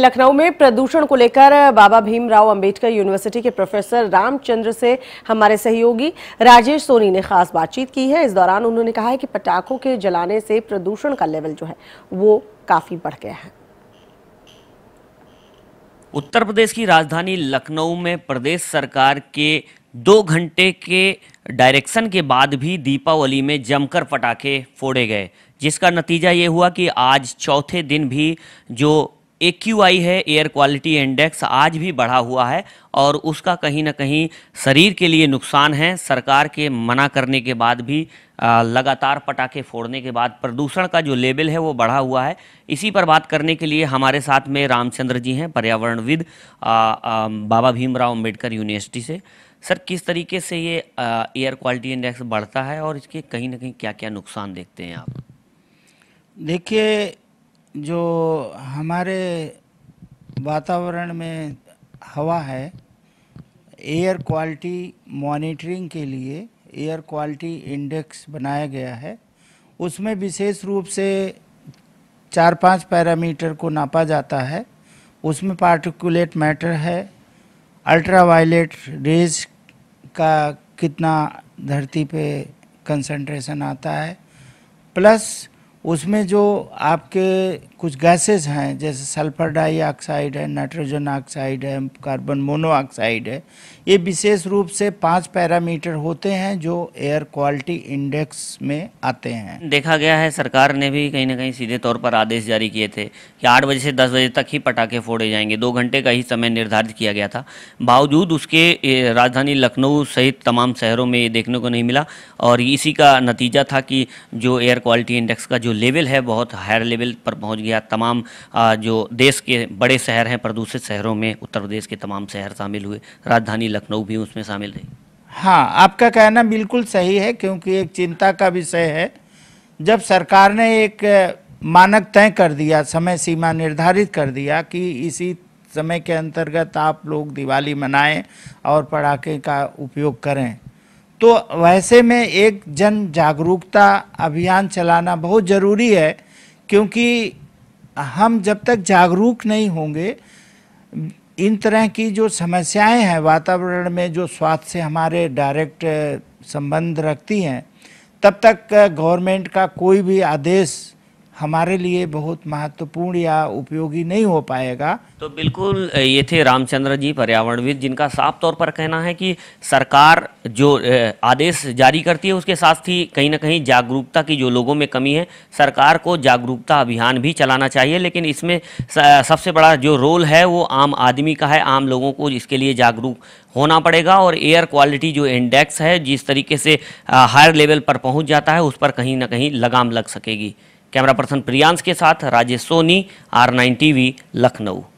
लखनऊ में प्रदूषण को लेकर बाबा भीमराव अंबेडकर यूनिवर्सिटी के प्रोफेसर रामचंद्र से हमारे सहयोगी राजेश सोनी ने खास बातचीत की है इस दौरान उन्होंने कहा है कि पटाखों के जलाने से प्रदूषण का लेवल जो है वो काफी बढ़ गया है उत्तर प्रदेश की राजधानी लखनऊ में प्रदेश सरकार के दो घंटे के डायरेक्शन के बाद भी दीपावली में जमकर पटाखे फोड़े गए जिसका नतीजा ये हुआ कि आज चौथे दिन भी जो ए है एयर क्वालिटी इंडेक्स आज भी बढ़ा हुआ है और उसका कहीं ना कहीं शरीर के लिए नुकसान है सरकार के मना करने के बाद भी आ, लगातार पटाखे फोड़ने के बाद प्रदूषण का जो लेवल है वो बढ़ा हुआ है इसी पर बात करने के लिए हमारे साथ में रामचंद्र जी हैं पर्यावरणविद बाबा भीमराव अम्बेडकर यूनिवर्सिटी से सर किस तरीके से ये एयर क्वालिटी इंडेक्स बढ़ता है और इसके कहीं ना कहीं क्या क्या नुकसान देखते हैं आप देखिए जो हमारे वातावरण में हवा है एयर क्वालिटी मॉनिटरिंग के लिए एयर क्वालिटी इंडेक्स बनाया गया है उसमें विशेष रूप से चार पांच पैरामीटर को नापा जाता है उसमें पार्टिकुलेट मैटर है अल्ट्रावायलेट रेज का कितना धरती पे कंसंट्रेशन आता है प्लस उसमें जो आपके कुछ गैसेस हैं जैसे सल्फर डाइऑक्साइड है नाइट्रोजन ऑक्साइड है कार्बन मोनोऑक्साइड है ये विशेष रूप से पांच पैरामीटर होते हैं जो एयर क्वालिटी इंडेक्स में आते हैं देखा गया है सरकार ने भी कहीं ना कहीं सीधे तौर पर आदेश जारी किए थे कि आठ बजे से दस बजे तक ही पटाखे फोड़े जाएंगे दो घंटे का ही समय निर्धारित किया गया था बावजूद उसके राजधानी लखनऊ सहित तमाम शहरों में ये देखने को नहीं मिला और इसी का नतीजा था कि जो एयर क्वालिटी इंडेक्स का जो लेवल है बहुत हायर लेवल पर पहुंच गया तमाम जो देश के बड़े शहर हैं प्रदूषित शहरों में उत्तर प्रदेश के तमाम शहर शामिल हुए राजधानी लखनऊ भी उसमें शामिल रही हाँ आपका कहना बिल्कुल सही है क्योंकि एक चिंता का विषय है जब सरकार ने एक मानक तय कर दिया समय सीमा निर्धारित कर दिया कि इसी समय के अंतर्गत आप लोग दिवाली मनाएं और पटाखे का उपयोग करें तो वैसे में एक जन जागरूकता अभियान चलाना बहुत ज़रूरी है क्योंकि हम जब तक जागरूक नहीं होंगे इन तरह की जो समस्याएं हैं वातावरण में जो स्वास्थ्य से हमारे डायरेक्ट संबंध रखती हैं तब तक गवर्नमेंट का कोई भी आदेश हमारे लिए बहुत महत्वपूर्ण या उपयोगी नहीं हो पाएगा तो बिल्कुल ये थे रामचंद्र जी पर्यावरणविद जिनका साफ तौर पर कहना है कि सरकार जो आदेश जारी करती है उसके साथ ही कहीं ना कहीं जागरूकता की जो लोगों में कमी है सरकार को जागरूकता अभियान भी चलाना चाहिए लेकिन इसमें सबसे बड़ा जो रोल है वो आम आदमी का है आम लोगों को इसके लिए जागरूक होना पड़ेगा और एयर क्वालिटी जो इंडेक्स है जिस तरीके से हायर लेवल पर पहुँच जाता है उस पर कहीं ना कहीं लगाम लग सकेगी कैमरा पर्सन प्रियांश के साथ Rajesh Soni R nine TV Lucknow